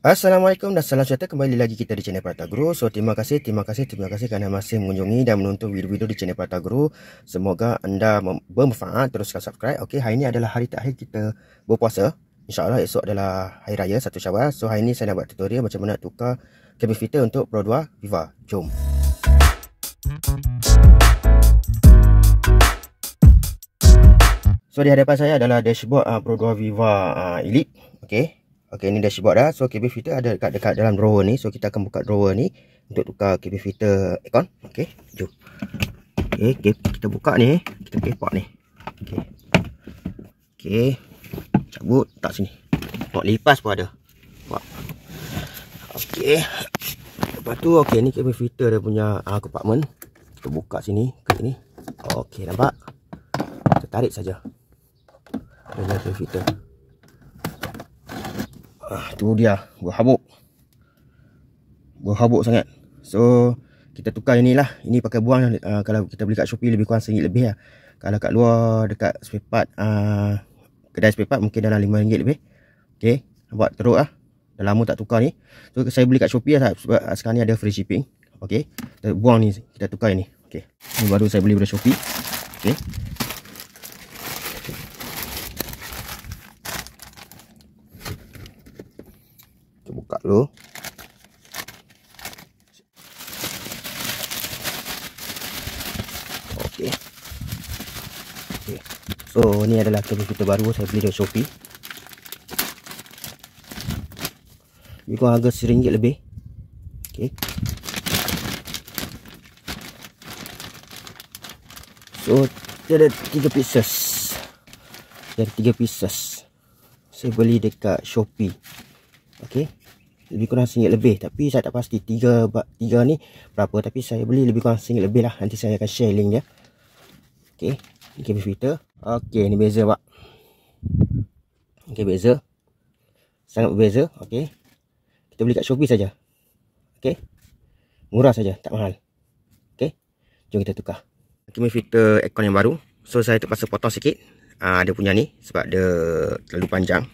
Assalamualaikum dan salam sejahtera kembali lagi kita di channel Prata Guru. So terima kasih, terima kasih, terima kasih kerana masih mengunjungi dan menonton video-video di channel Prata Guru. Semoga anda bermanfaat teruskan subscribe. Okey, hari ini adalah hari terakhir kita berpuasa. InsyaAllah esok adalah hari raya satu syawal. So hari ini saya nak buat tutorial macam mana nak tukar cabin filter untuk Pro 2 Viva. Jom. So di hadapan saya adalah dashboard uh, Pro 2 Viva uh, Elite. Okey. Okey ini dashboard dah. So cabin filter ada dekat dekat dalam drawer ni. So kita akan buka drawer ni untuk tukar cabin filter aircon. Okey, jom. Okey, okay. kita buka ni. Kita kepak ni. Okey. Okey. Cabut tak sini. Tak lipas pun ada. Nampak. Okey. Lepas tu okey ni cabin filter dia punya ah uh, compartment. Kita buka sini ke sini. Okey, nampak. Kita tarik saja. Dia punya filter ah, tu dia buah habuk buah habuk sangat so kita tukar yang ni lah ini pakai buang uh, kalau kita beli kat Shopee lebih kurang rm lebih lah kalau kat luar dekat spare uh, kedai spare mungkin dalam RM5 lebih Okay, nampak teruk lah dah lama tak tukar ni so saya beli kat Shopee lah sebab ah, sekarang ni ada free shipping Okay, kita buang ni kita tukar yang ni ok ni baru saya beli dari Shopee Okay. buka dulu. Okey. Okey. So ni adalah tablet kita baru saya beli dari Shopee. Ni kurang harga RM1 lebih. Okey. So ada tiga pieces. Dia tiga pieces. Saya beli dekat Shopee. Okey lebih kurang RM1 lebih tapi saya tak pasti 3 3 ni berapa tapi saya beli lebih kurang RM1 lebih lah nanti saya akan share link dia okey ni kabel filter okey ni beza pak okey beza sangat berbeza okey kita beli kat Shopee saja okey murah saja tak mahal okey jom kita tukar kabel filter aircon yang baru so saya terpaksa potong sikit Ah uh, dia punya ni sebab dia terlalu panjang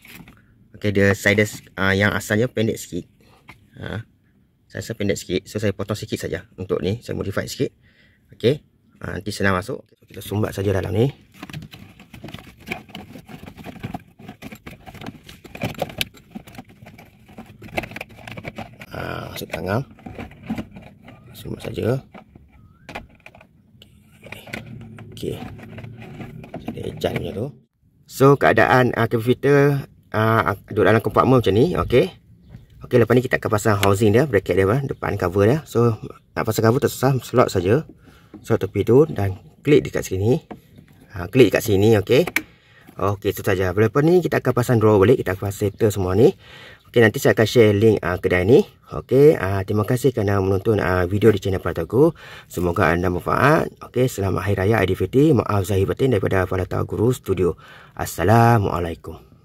Okay, dia side uh, ah, yang asalnya pendek sikit. Uh, saya rasa pendek sikit. So, saya potong sikit saja untuk ni. Saya modify sikit. Okay. Uh, nanti senang masuk. Okay, so kita sumbat saja dalam ni. Uh, masuk tangan. Sumbat saja. Okay. Jadi, okay. tu. So, keadaan uh, kabel uh, duduk dalam compartment macam ni okey okey lepas ni kita akan pasang housing dia bracket dia depan cover dia so nak pasang cover tak susah slot saja So tepi tu dan klik dekat sini uh, klik dekat sini okey okey tu saja lepas ni kita akan pasang drawer balik kita akan settle semua ni okey nanti saya akan share link uh, kedai ni okey uh, terima kasih kerana menonton uh, video di channel Prataku semoga anda bermanfaat okey selamat hari raya Aidilfitri maaf zahir batin daripada Prataku Guru Studio assalamualaikum